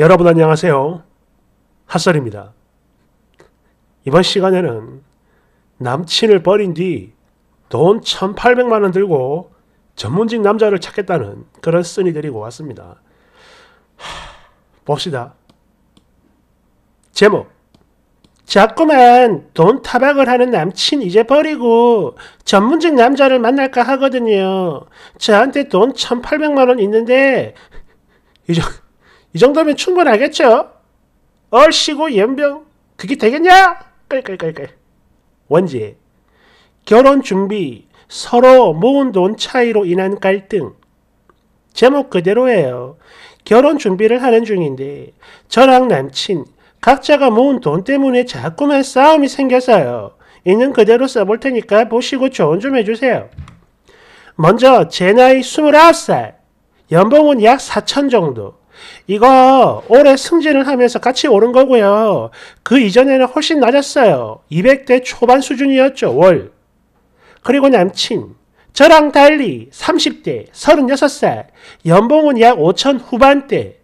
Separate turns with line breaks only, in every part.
여러분 안녕하세요. 핫설입니다. 이번 시간에는 남친을 버린 뒤 돈 1800만원 들고 전문직 남자를 찾겠다는 그런 쓴이 들이고 왔습니다. 하, 봅시다. 제목 자꾸만 돈 타박을 하는 남친 이제 버리고 전문직 남자를 만날까 하거든요. 저한테 돈 1800만원 있는데 이정 이 정도면 충분하겠죠? 얼씨구 연병 그게 되겠냐? 끌끌끌끌 원제 결혼 준비 서로 모은 돈 차이로 인한 갈등 제목 그대로예요. 결혼 준비를 하는 중인데 저랑 남친 각자가 모은 돈 때문에 자꾸만 싸움이 생겨서요. 있는 그대로 써볼 테니까 보시고 조언 좀 해주세요. 먼저 제 나이 29살, 연봉은 약 4천 정도, 이거 올해 승진을 하면서 같이 오른 거고요. 그 이전에는 훨씬 낮았어요. 200대 초반 수준이었죠. 월. 그리고 남친. 저랑 달리 30대, 36살, 연봉은 약 5천 후반대.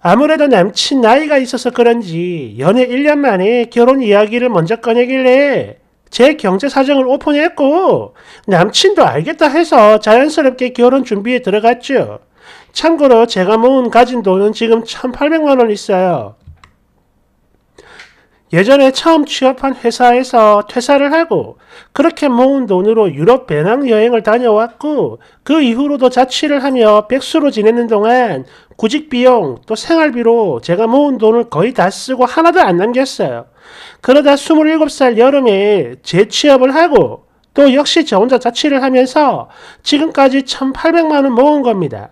아무래도 남친 나이가 있어서 그런지 연애 1년 만에 결혼 이야기를 먼저 꺼내길래 제 경제 사정을 오픈했고 남친도 알겠다 해서 자연스럽게 결혼 준비에 들어갔죠. 참고로 제가 모은 가진 돈은 지금 1800만 원 있어요. 예전에 처음 취업한 회사에서 퇴사를 하고 그렇게 모은 돈으로 유럽 배낭 여행을 다녀왔고 그 이후로도 자취를 하며 백수로 지내는 동안 구직 비용 또 생활비로 제가 모은 돈을 거의 다 쓰고 하나도 안 남겼어요. 그러다 27살 여름에 재취업을 하고 또 역시 저 혼자 자취를 하면서 지금까지 1800만원 모은 겁니다.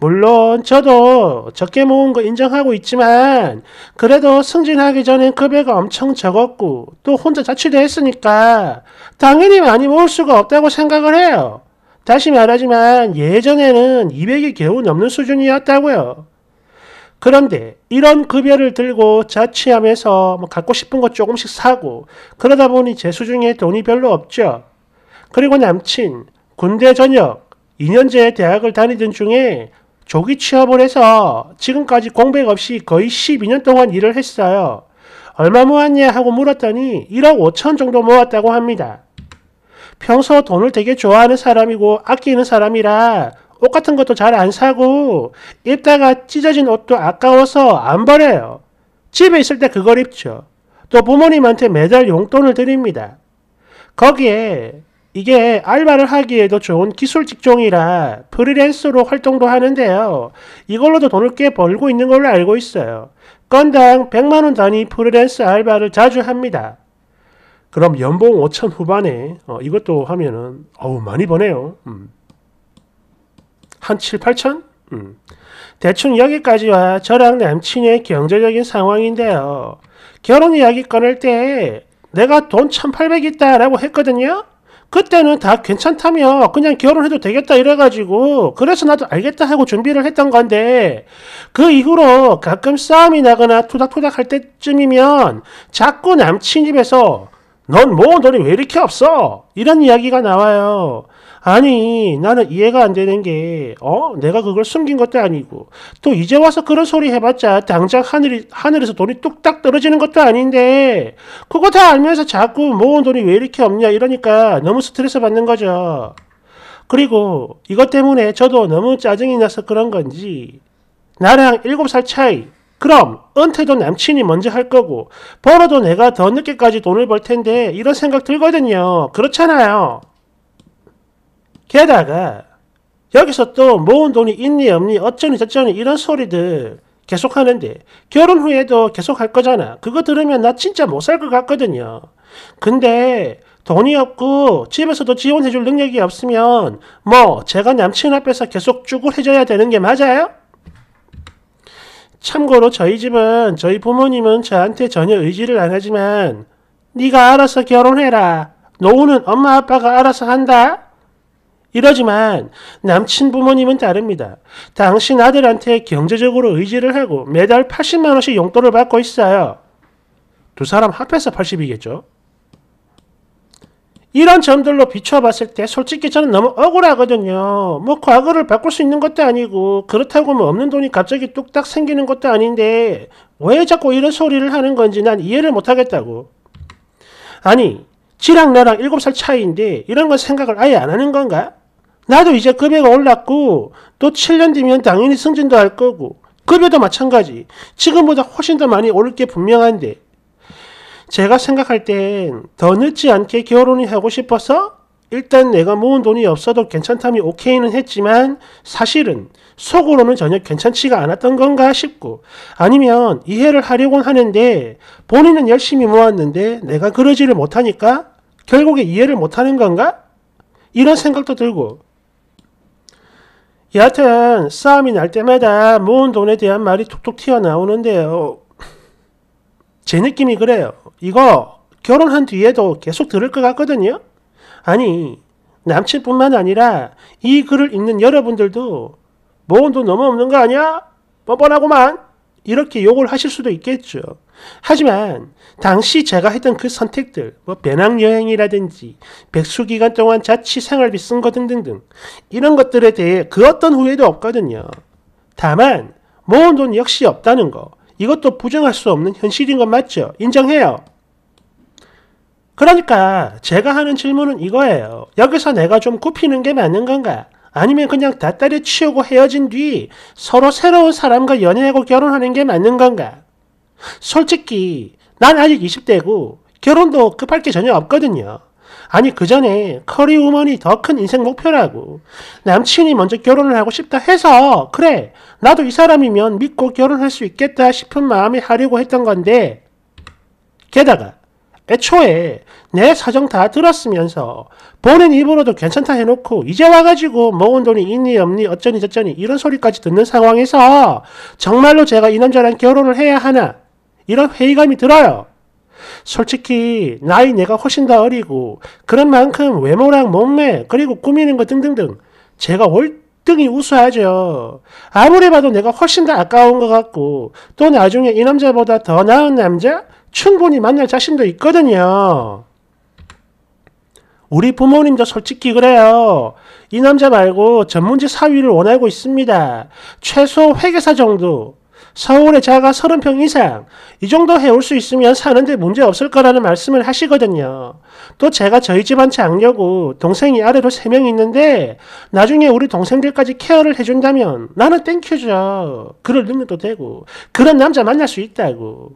물론 저도 적게 모은 거 인정하고 있지만 그래도 승진하기 전엔 급여가 엄청 적었고 또 혼자 자취도 했으니까 당연히 많이 모을 수가 없다고 생각을 해요. 다시 말하지만 예전에는 200이 겨우 넘는 수준이었다고요. 그런데 이런 급여를 들고 자취하면서 뭐 갖고 싶은 거 조금씩 사고 그러다 보니 제수 중에 돈이 별로 없죠. 그리고 남친, 군대 전역, 2년제 대학을 다니던 중에 조기 취업을 해서 지금까지 공백 없이 거의 12년 동안 일을 했어요. 얼마 모았냐 하고 물었더니 1억 5천 정도 모았다고 합니다. 평소 돈을 되게 좋아하는 사람이고 아끼는 사람이라 옷 같은 것도 잘 안 사고 입다가 찢어진 옷도 아까워서 안 버려요. 집에 있을 때 그걸 입죠. 또 부모님한테 매달 용돈을 드립니다. 거기에 이게 알바를 하기에도 좋은 기술 직종이라 프리랜서로 활동도 하는데요. 이걸로도 돈을 꽤 벌고 있는 걸로 알고 있어요. 건당 100만원 단위 프리랜서 알바를 자주 합니다. 그럼 연봉 5천 후반에 어, 이것도 하면은 어우 많이 버네요. 음. 한 7, 8천? 음. 대충 여기까지와 저랑 남친의 경제적인 상황인데요. 결혼 이야기 꺼낼 때 내가 돈 1,800 있다라고 했거든요. 그때는 다 괜찮다며 그냥 결혼해도 되겠다 이래가지고 그래서 나도 알겠다 하고 준비를 했던 건데 그 이후로 가끔 싸움이 나거나 토닥토닥 할 때쯤이면 자꾸 남친 입에서 넌 뭐 너리 왜 이렇게 없어 이런 이야기가 나와요. 아니 나는 이해가 안 되는 게 어? 내가 그걸 숨긴 것도 아니고 또 이제 와서 그런 소리 해봤자 당장 하늘이, 하늘에서 돈이 뚝딱 떨어지는 것도 아닌데 그거 다 알면서 자꾸 모은 돈이 왜 이렇게 없냐 이러니까 너무 스트레스 받는 거죠. 그리고 이것 때문에 저도 너무 짜증이 나서 그런 건지 나랑 7살 차이 그럼 은퇴도 남친이 먼저 할 거고 벌어도 내가 더 늦게까지 돈을 벌 텐데 이런 생각 들거든요. 그렇잖아요. 게다가 여기서 또 모은 돈이 있니 없니 어쩌니 저쩌니 이런 소리들 계속하는데 결혼 후에도 계속할 거잖아. 그거 들으면 나 진짜 못 살 것 같거든요. 근데 돈이 없고 집에서도 지원해 줄 능력이 없으면 뭐 제가 남친 앞에서 계속 쭉을 해줘야 되는 게 맞아요? 참고로 저희 집은 저희 부모님은 저한테 전혀 의지를 안 하지만 네가 알아서 결혼해라. 노후는 엄마 아빠가 알아서 한다. 이러지만 남친 부모님은 다릅니다. 당신 아들한테 경제적으로 의지를 하고 매달 80만원씩 용돈을 받고 있어요. 두 사람 합해서 80이겠죠? 이런 점들로 비춰봤을 때 솔직히 저는 너무 억울하거든요. 뭐 과거를 바꿀 수 있는 것도 아니고 그렇다고 뭐 없는 돈이 갑자기 뚝딱 생기는 것도 아닌데 왜 자꾸 이런 소리를 하는 건지 난 이해를 못하겠다고. 아니 지랑 나랑 7살 차이인데 이런 걸 생각을 아예 안 하는 건가? 나도 이제 급여가 올랐고 또 7년 뒤면 당연히 승진도 할 거고 급여도 마찬가지. 지금보다 훨씬 더 많이 오를 게 분명한데 제가 생각할 땐 더 늦지 않게 결혼을 하고 싶어서 일단 내가 모은 돈이 없어도 괜찮다며 오케이는 했지만 사실은 속으로는 전혀 괜찮지가 않았던 건가 싶고 아니면 이해를 하려곤 하는데 본인은 열심히 모았는데 내가 그러지를 못하니까 결국에 이해를 못하는 건가? 이런 생각도 들고 여하튼 싸움이 날 때마다 모은 돈에 대한 말이 툭툭 튀어나오는데요. 제 느낌이 그래요. 이거 결혼한 뒤에도 계속 들을 것 같거든요. 아니 남친뿐만 아니라 이 글을 읽는 여러분들도 모은 돈 너무 없는 거 아니야? 뻔뻔하구만 이렇게 욕을 하실 수도 있겠죠. 하지만 당시 제가 했던 그 선택들, 뭐 배낭여행이라든지 백수 기간 동안 자취 생활비 쓴 거 등등등 이런 것들에 대해 그 어떤 후회도 없거든요. 다만 모은 돈 역시 없다는 거 이것도 부정할 수 없는 현실인 건 맞죠. 인정해요. 그러니까 제가 하는 질문은 이거예요. 여기서 내가 좀 굽히는 게 맞는 건가? 아니면 그냥 다때리치우고 헤어진 뒤 서로 새로운 사람과 연애하고 결혼하는 게 맞는 건가? 솔직히 난 아직 20대고 결혼도 급할 게 전혀 없거든요. 아니 그 전에 커리우먼이 더 큰 인생 목표라고 남친이 먼저 결혼을 하고 싶다 해서 그래 나도 이 사람이면 믿고 결혼할 수 있겠다 싶은 마음에 하려고 했던 건데 게다가 애초에 내 사정 다 들었으면서 보낸 입으로도 괜찮다 해놓고 이제 와가지고 모은 돈이 있니 없니 어쩌니 저쩌니 이런 소리까지 듣는 상황에서 정말로 제가 이 남자랑 결혼을 해야 하나 이런 회의감이 들어요. 솔직히 나이 내가 훨씬 더 어리고 그런 만큼 외모랑 몸매 그리고 꾸미는 것 등등등 제가 월등히 우수하죠. 아무리 봐도 내가 훨씬 더 아까운 것 같고 또 나중에 이 남자보다 더 나은 남자 충분히 만날 자신도 있거든요. 우리 부모님도 솔직히 그래요. 이 남자 말고 전문직 사위를 원하고 있습니다. 최소 회계사 정도. 서울의 자가 30평 이상 이 정도 해올 수 있으면 사는데 문제 없을 거라는 말씀을 하시거든요. 또 제가 저희 집한채 안려고 동생이 아래로 3명 있는데 나중에 우리 동생들까지 케어를 해준다면 나는 땡큐죠. 그럴 능력도 되고 그런 남자 만날 수 있다고.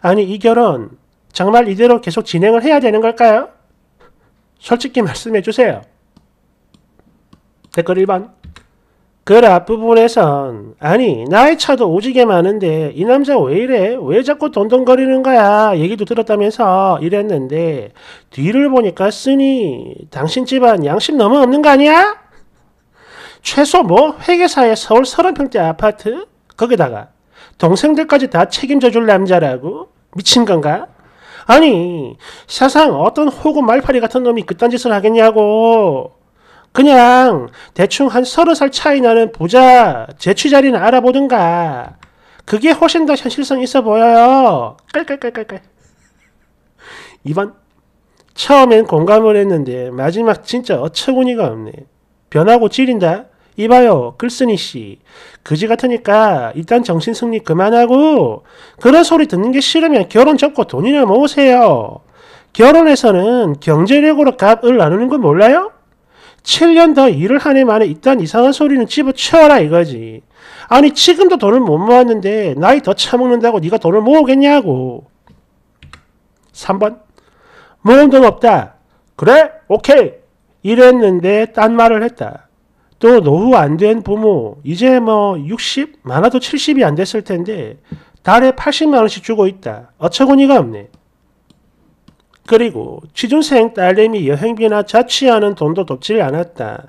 아니 이 결혼 정말 이대로 계속 진행을 해야 되는 걸까요? 솔직히 말씀해 주세요. 댓글 1번 글 앞부분에선 아니 나의 차도 오지게 많은데 이 남자 왜 이래? 왜 자꾸 돈돈거리는 거야? 얘기도 들었다면서 이랬는데 뒤를 보니까 쓰니 당신 집안 양심 너무 없는 거 아니야? 최소 뭐 회계사의 서울 30평대 아파트? 거기다가 동생들까지 다 책임져 줄 남자라고? 미친 건가? 아니 세상 어떤 호구 말파리 같은 놈이 그딴 짓을 하겠냐고. 그냥 대충 한 서른 살 차이 나는 부자 재취자리는 알아보든가. 그게 훨씬 더 현실성 있어 보여요. 깔깔깔깔깔. 2번. 처음엔 공감을 했는데 마지막 진짜 어처구니가 없네. 변하고 질린다. 이봐요, 글쓴이 씨. 그지 같으니까 일단 정신 승리 그만하고 그런 소리 듣는 게 싫으면 결혼 접고 돈이나 모으세요. 결혼에서는 경제력으로 값을 나누는 거 몰라요? 7년 더 일을 한해 만에 일단 이상한 소리는 집어치워라 이거지. 아니 지금도 돈을 못 모았는데 나이 더 처먹는다고 네가 돈을 모으겠냐고. 3번 모은 돈 없다. 그래? 오케이. 이랬는데 딴 말을 했다. 또 노후 안 된 부모 이제 뭐 60, 많아도 70이 안 됐을 텐데 달에 80만 원씩 주고 있다. 어처구니가 없네. 그리고 취준생 딸내미 여행비나 자취하는 돈도 돕질 않았다.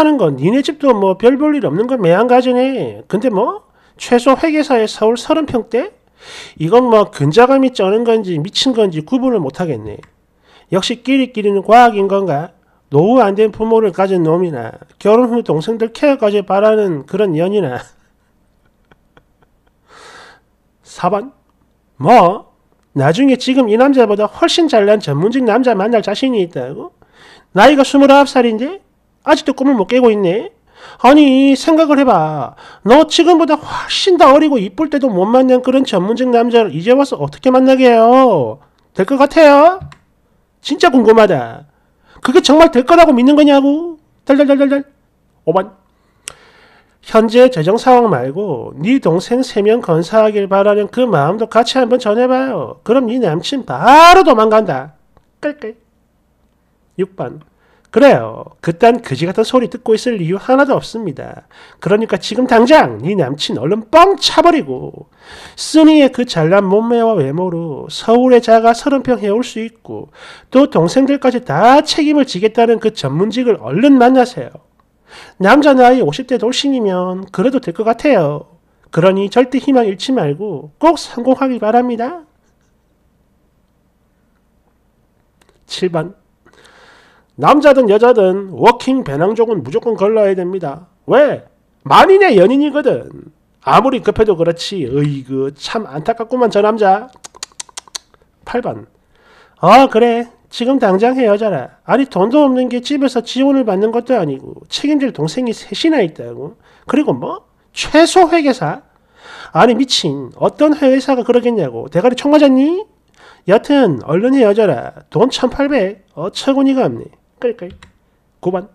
그렇다는 건 니네 집도 뭐 별 볼 일 없는 건 매한가지네. 근데 뭐 최소 회계사의 서울 30평대? 이건 뭐 근자감이 쩌는 건지 미친 건지 구분을 못하겠네. 역시 끼리끼리는 과학인 건가? 노후 안된 부모를 가진 놈이나 결혼 후 동생들 케어까지 바라는 그런 년이나 4번 뭐 나중에 지금 이 남자보다 훨씬 잘난 전문직 남자 만날 자신이 있다고? 나이가 29살인데 아직도 꿈을 못 깨고 있네? 아니 생각을 해봐 너 지금보다 훨씬 더 어리고 이쁠 때도 못 만난 그런 전문직 남자를 이제 와서 어떻게 만나게 해요? 될 것 같아요? 진짜 궁금하다 그게 정말 될 거라고 믿는 거냐고. 달달달달달. 5번. 현재 재정 상황 말고 네 동생 세 명 건사하길 바라는 그 마음도 같이 한번 전해봐요. 그럼 네 남친 바로 도망간다. 끌끌. 6번. 그래요. 그딴 그지 같은 소리 듣고 있을 이유 하나도 없습니다. 그러니까 지금 당장 네 남친 얼른 뻥 차버리고 쓰니의 그 잘난 몸매와 외모로 서울의 자가 서른평 해올 수 있고 또 동생들까지 다 책임을 지겠다는 그 전문직을 얼른 만나세요. 남자 나이 50대 돌싱이면 그래도 될 것 같아요. 그러니 절대 희망 잃지 말고 꼭 성공하길 바랍니다. 7번 남자든 여자든 워킹 배낭족은 무조건 걸러야 됩니다. 왜? 만인의 연인이거든. 아무리 급해도 그렇지. 으이그 참 안타깝구만 저 남자. 8번. 어 아, 그래. 지금 당장 헤어져라. 아니 돈도 없는 게 집에서 지원을 받는 것도 아니고 책임질 동생이 셋이나 있다고. 그리고 뭐? 최소 회계사? 아니 미친 어떤 회사가 그러겠냐고 대가리 총 맞았니? 여튼 얼른 헤어져라 돈1800 어처구니가 없네 그러 9번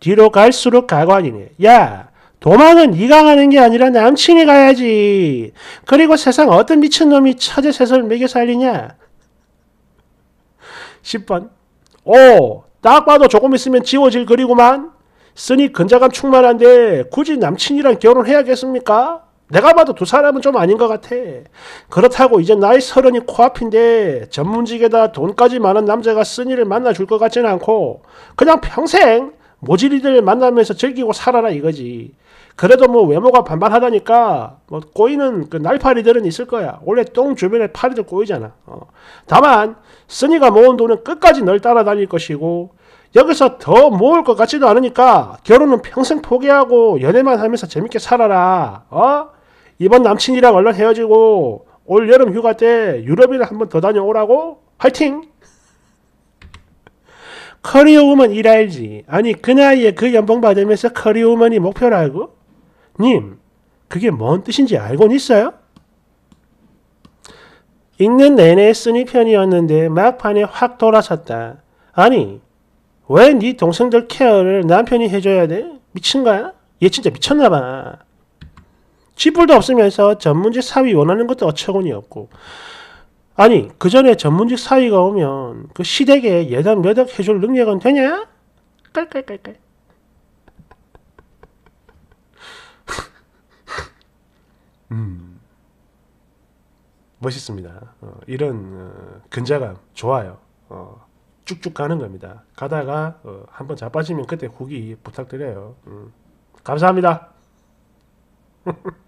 뒤로 갈수록 가관이네. 야 도망은 네가 가는 게 아니라 남친이 가야지. 그리고 세상 어떤 미친놈이 처제 셋을 먹여 살리냐. 10번 오! 딱 봐도 조금 있으면 지워질 그리고만 쓰니 근자감 충만한데 굳이 남친이랑 결혼해야겠습니까? 내가 봐도 두 사람은 좀 아닌 것 같아. 그렇다고 이제 나이 서른이 코앞인데 전문직에다 돈까지 많은 남자가 쓴이를 만나줄 것 같진 않고 그냥 평생 모질이들 만나면서 즐기고 살아라 이거지. 그래도 뭐 외모가 반반하다니까 뭐 꼬이는 그 날파리들은 있을 거야. 원래 똥 주변에 파리들 꼬이잖아. 어. 다만 쓰니가 모은 돈은 끝까지 널 따라다닐 것이고 여기서 더 모을 것 같지도 않으니까 결혼은 평생 포기하고 연애만 하면서 재밌게 살아라. 어? 이번 남친이랑 얼른 헤어지고 올 여름 휴가 때 유럽이나 한번 더 다녀오라고? 화이팅! 커리어우먼 일할지 아니 그 나이에 그 연봉 받으면서 커리어우먼이 목표라고? 님 그게 뭔 뜻인지 알고는 있어요? 읽는 내내 쓰니 편이었는데 막판에 확 돌아섰다. 아니 왜 네 동생들 케어를 남편이 해줘야 돼? 미친 거야? 얘 진짜 미쳤나봐. 지불도 없으면서 전문직 사위 원하는 것도 어처구니 없고 아니 그 전에 전문직 사위가 오면 그 시댁에 예단 몇억 해줄 능력은 되냐? 깔깔깔깔 음 멋있습니다 어, 이런 어, 근자감 좋아요 어, 쭉쭉 가는 겁니다 가다가 어, 한번 자빠지면 그때 후기 부탁드려요 음. 감사합니다